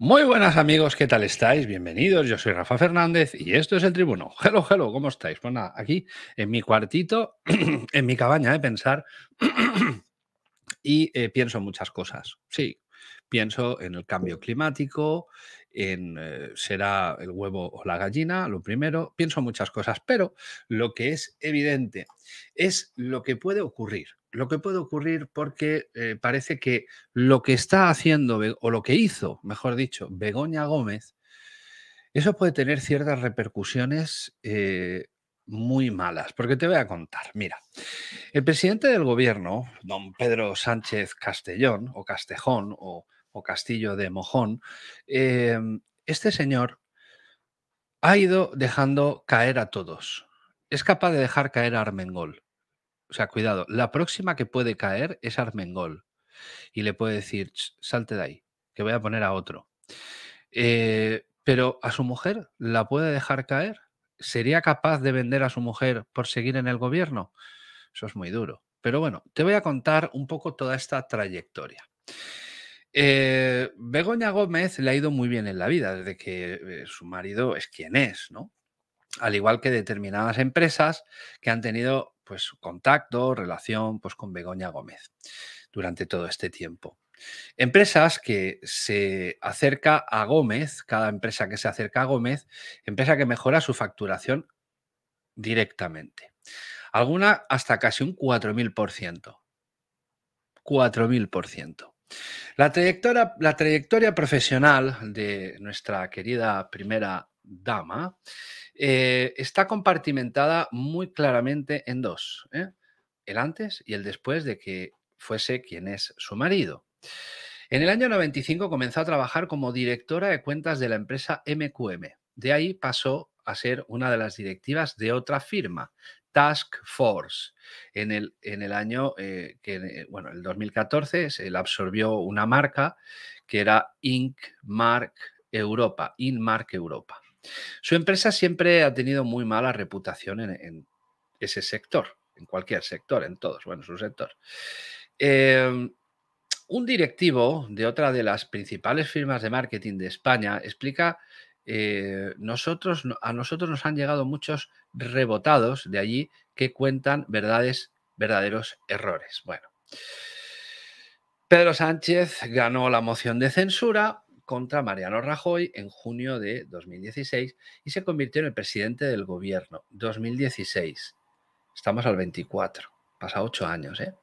Muy buenas amigos, ¿qué tal estáis? Bienvenidos, yo soy Rafa Fernández y esto es El Tribuno. Hello, hello, ¿cómo estáis? Pues nada, aquí en mi cuartito, en mi cabaña de eh, pensar y eh, pienso muchas cosas. Sí, pienso en el cambio climático, en eh, será el huevo o la gallina, lo primero, pienso muchas cosas, pero lo que es evidente es lo que puede ocurrir, lo que puede ocurrir porque eh, parece que lo que está haciendo, o lo que hizo, mejor dicho, Begoña Gómez, eso puede tener ciertas repercusiones. Eh, muy malas, porque te voy a contar. Mira, el presidente del gobierno, don Pedro Sánchez Castellón o Castejón o castillo de Mojón, eh, este señor ha ido dejando caer a todos. Es capaz de dejar caer a Armengol. O sea, cuidado, la próxima que puede caer es Armengol. Y le puede decir, salte de ahí, que voy a poner a otro. Eh, pero a su mujer la puede dejar caer. ¿Sería capaz de vender a su mujer por seguir en el gobierno? Eso es muy duro. Pero bueno, te voy a contar un poco toda esta trayectoria. Eh, Begoña Gómez le ha ido muy bien en la vida desde que eh, su marido es quien es, ¿no? Al igual que determinadas empresas que han tenido pues contacto, relación pues con Begoña Gómez durante todo este tiempo. Empresas que se acerca a Gómez, cada empresa que se acerca a Gómez, empresa que mejora su facturación directamente. Alguna hasta casi un 4.000%. 4.000%. La trayectoria, profesional de nuestra querida primera dama eh, está compartimentada muy claramente en dos, ¿eh? el antes y el después de que fuese quien es su marido. En el año 95 comenzó a trabajar como directora de cuentas de la empresa MQM. De ahí pasó a ser una de las directivas de otra firma, Task Force. En el, en el año, eh, que, eh, bueno, el 2014, se absorbió una marca que era Inkmark Europa, Inmark Europa. Su empresa siempre ha tenido muy mala reputación en, ese sector, en cualquier sector, en todos, bueno, su sector. Em, un directivo de otra de las principales firmas de marketing de España explica eh, nosotros, a nosotros nos han llegado muchos rebotados de allí que cuentan verdades, verdaderos errores. Bueno, Pedro Sánchez ganó la moción de censura contra Mariano Rajoy en junio de 2016 y se convirtió en el presidente del gobierno. 2016. Estamos al 24. Pasa 8 años, ¿eh?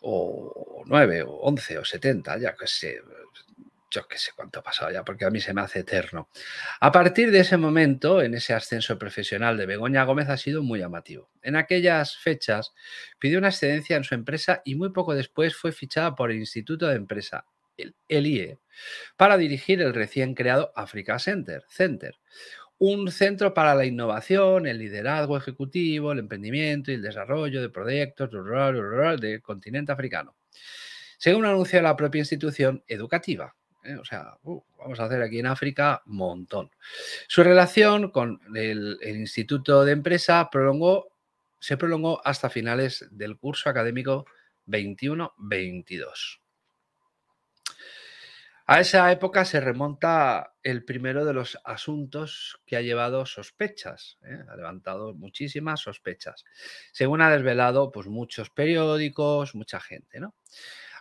O 9, o 11, o 70, ya que se yo qué sé cuánto ha pasado ya, porque a mí se me hace eterno. A partir de ese momento, en ese ascenso profesional de Begoña Gómez ha sido muy llamativo. En aquellas fechas pidió una excedencia en su empresa y muy poco después fue fichada por el Instituto de Empresa, el, IE, para dirigir el recién creado Africa Center, Center, un centro para la innovación, el liderazgo ejecutivo, el emprendimiento y el desarrollo de proyectos rural, rural del continente africano. Según anunció la propia institución educativa, ¿eh? O sea, uh, vamos a hacer aquí en África montón. Su relación con el, Instituto de Empresa prolongó, se prolongó hasta finales del curso académico 21-22. A esa época se remonta el primero de los asuntos que ha llevado sospechas, ¿eh? ha levantado muchísimas sospechas. Según ha desvelado, pues muchos periódicos, mucha gente, ¿no?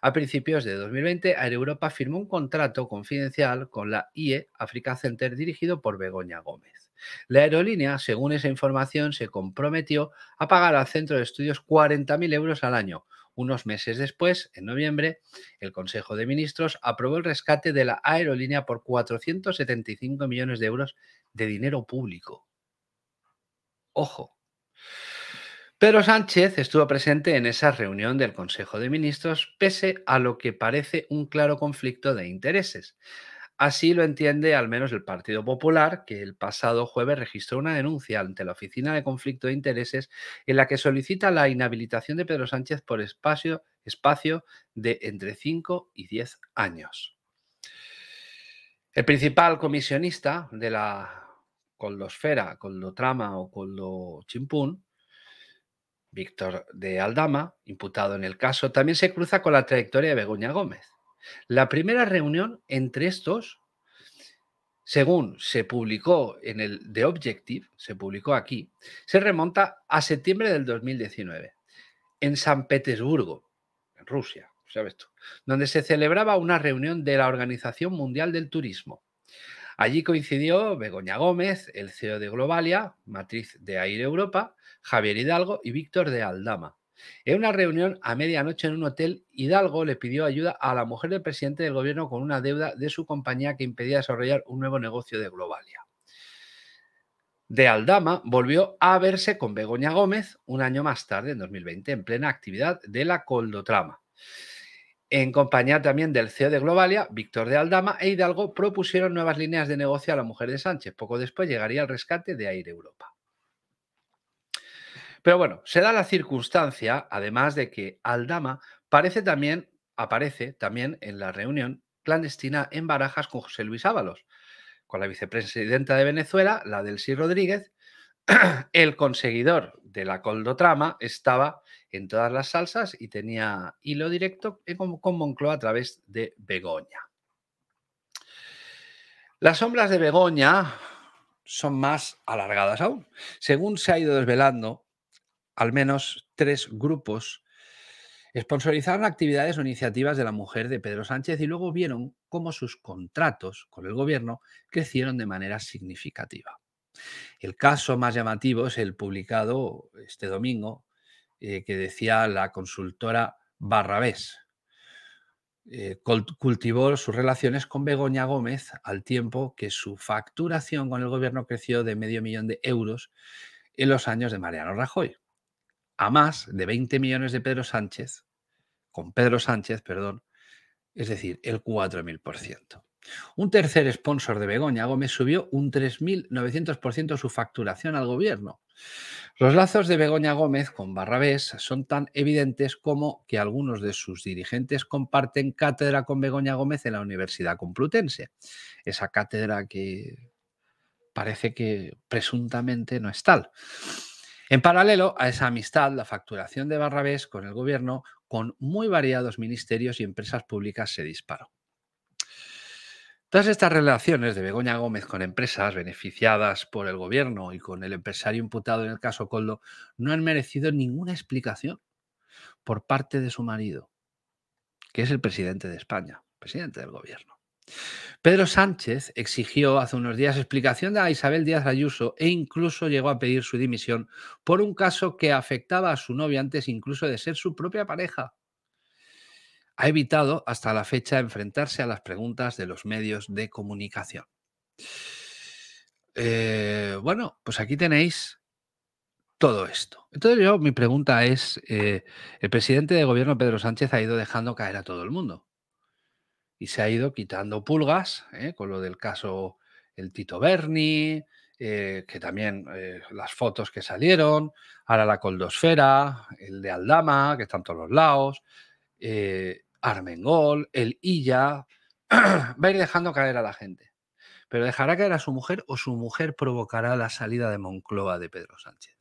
A principios de 2020, Europa firmó un contrato confidencial con la IE Africa Center dirigido por Begoña Gómez. La aerolínea, según esa información, se comprometió a pagar al centro de estudios 40.000 euros al año. Unos meses después, en noviembre, el Consejo de Ministros aprobó el rescate de la aerolínea por 475 millones de euros de dinero público. Ojo. Pedro Sánchez estuvo presente en esa reunión del Consejo de Ministros, pese a lo que parece un claro conflicto de intereses. Así lo entiende al menos el Partido Popular, que el pasado jueves registró una denuncia ante la Oficina de Conflicto de Intereses en la que solicita la inhabilitación de Pedro Sánchez por espacio, de entre 5 y 10 años. El principal comisionista de la colosfera, Coldotrama trama o con Víctor de Aldama, imputado en el caso, también se cruza con la trayectoria de Begoña Gómez. La primera reunión entre estos, según se publicó en el The Objective, se publicó aquí, se remonta a septiembre del 2019, en San Petersburgo, en Rusia, sabes tú, donde se celebraba una reunión de la Organización Mundial del Turismo. Allí coincidió Begoña Gómez, el CEO de Globalia, matriz de Aire Europa, Javier Hidalgo y Víctor de Aldama. En una reunión a medianoche en un hotel, Hidalgo le pidió ayuda a la mujer del presidente del gobierno con una deuda de su compañía que impedía desarrollar un nuevo negocio de Globalia. De Aldama volvió a verse con Begoña Gómez un año más tarde, en 2020, en plena actividad de la Coldotrama. En compañía también del CEO de Globalia, Víctor de Aldama e Hidalgo, propusieron nuevas líneas de negocio a la mujer de Sánchez. Poco después llegaría el rescate de Aire Europa. Pero bueno, se da la circunstancia, además de que Aldama parece también, aparece también en la reunión clandestina en Barajas con José Luis Ábalos, con la vicepresidenta de Venezuela, la del sí Rodríguez, el conseguidor de la coldotrama estaba en todas las salsas y tenía hilo directo eh, con Moncloa a través de Begoña. Las sombras de Begoña son más alargadas aún. Según se ha ido desvelando, al menos tres grupos sponsorizaron actividades o iniciativas de la mujer de Pedro Sánchez y luego vieron cómo sus contratos con el gobierno crecieron de manera significativa. El caso más llamativo es el publicado este domingo eh, que decía la consultora Barrabés. Eh, cultivó sus relaciones con Begoña Gómez al tiempo que su facturación con el gobierno creció de medio millón de euros en los años de Mariano Rajoy, a más de 20 millones de Pedro Sánchez, con Pedro Sánchez, perdón, es decir, el 4.000%. Un tercer sponsor de Begoña Gómez subió un 3.900% su facturación al gobierno. Los lazos de Begoña Gómez con Barrabés son tan evidentes como que algunos de sus dirigentes comparten cátedra con Begoña Gómez en la Universidad Complutense. Esa cátedra que parece que presuntamente no es tal. En paralelo a esa amistad, la facturación de Barrabés con el gobierno, con muy variados ministerios y empresas públicas, se disparó. Todas estas relaciones de Begoña Gómez con empresas beneficiadas por el gobierno y con el empresario imputado en el caso Coldo no han merecido ninguna explicación por parte de su marido, que es el presidente de España, presidente del gobierno. Pedro Sánchez exigió hace unos días explicación a Isabel Díaz Ayuso e incluso llegó a pedir su dimisión por un caso que afectaba a su novia antes incluso de ser su propia pareja ha evitado hasta la fecha enfrentarse a las preguntas de los medios de comunicación. Eh, bueno, pues aquí tenéis todo esto. Entonces yo, mi pregunta es, eh, el presidente de gobierno Pedro Sánchez ha ido dejando caer a todo el mundo y se ha ido quitando pulgas ¿eh? con lo del caso el Tito Berni, que también las fotos que salieron, ahora la coldosfera, el de Aldama, que están todos los lados. Armengol, el Illa, va a ir dejando caer a la gente. Pero dejará caer a su mujer o su mujer provocará la salida de Moncloa de Pedro Sánchez.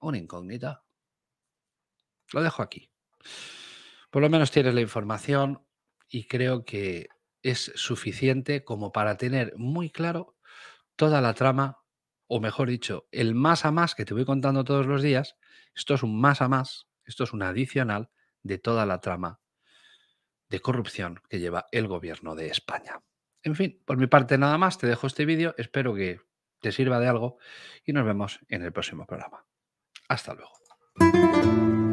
Una incógnita. Lo dejo aquí. Por lo menos tienes la información y creo que es suficiente como para tener muy claro toda la trama, o mejor dicho, el más a más que te voy contando todos los días. Esto es un más a más, esto es un adicional de toda la trama de corrupción que lleva el gobierno de España. En fin, por mi parte nada más, te dejo este vídeo, espero que te sirva de algo y nos vemos en el próximo programa. Hasta luego.